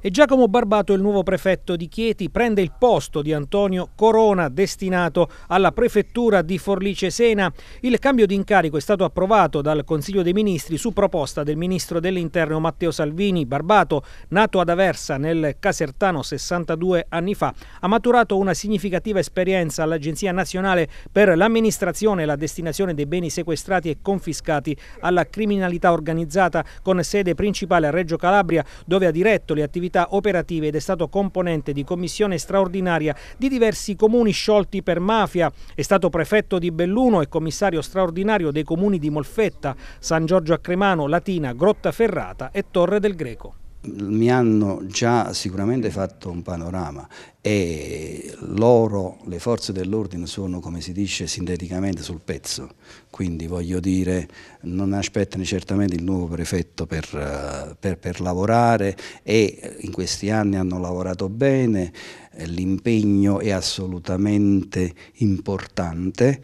E Giacomo Barbato, il nuovo prefetto di Chieti, prende il posto di Antonio Corona, destinato alla prefettura di Forlì Cesena. Il cambio di incarico è stato approvato dal Consiglio dei Ministri su proposta del ministro dell'Interno Matteo Salvini. Barbato, nato ad Aversa nel Casertano 62 anni fa, ha maturato una significativa esperienza all'Agenzia Nazionale per l'amministrazione e la destinazione dei beni sequestrati e confiscati alla criminalità organizzata con sede principale a Reggio Calabria, dove ha diretto le attività attività operative ed è stato componente di commissione straordinaria di diversi comuni sciolti per mafia, è stato prefetto di Belluno e commissario straordinario dei comuni di Molfetta, San Giorgio a Cremano, Latina, Grotta Ferrata e Torre del Greco mi hanno già sicuramente fatto un panorama e loro, le forze dell'ordine sono come si dice sinteticamente sul pezzo, quindi voglio dire non aspettano certamente il nuovo prefetto per, eh, per, per lavorare e in questi anni hanno lavorato bene, eh, l'impegno è assolutamente importante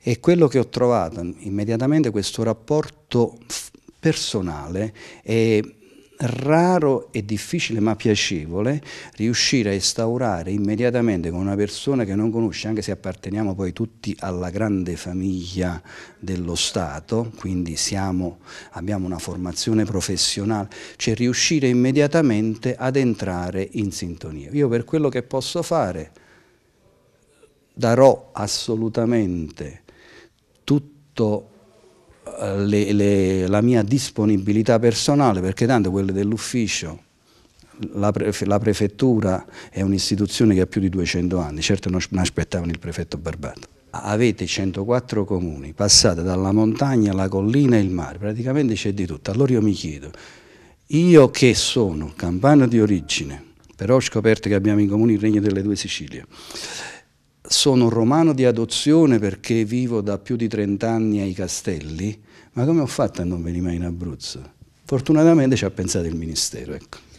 e quello che ho trovato immediatamente questo rapporto personale e raro e difficile ma piacevole riuscire a instaurare immediatamente con una persona che non conosce, anche se apparteniamo poi tutti alla grande famiglia dello Stato, quindi siamo, abbiamo una formazione professionale, cioè riuscire immediatamente ad entrare in sintonia. Io per quello che posso fare darò assolutamente tutto le, le, la mia disponibilità personale, perché tanto quelle dell'ufficio, la, pre, la, prefettura è un'istituzione che ha più di 200 anni, certo non, non aspettavano il prefetto Barbato. Avete 104 comuni, passate dalla montagna alla collina e il mare, praticamente c'è di tutto. Allora io mi chiedo, io che sono campano di origine, però ho scoperto che abbiamo in comune il Regno delle Due Sicilie, sono romano di adozione perché vivo da più di 30 anni ai castelli, ma come ho fatto a non venire mai in Abruzzo? Fortunatamente ci ha pensato il Ministero. Ecco.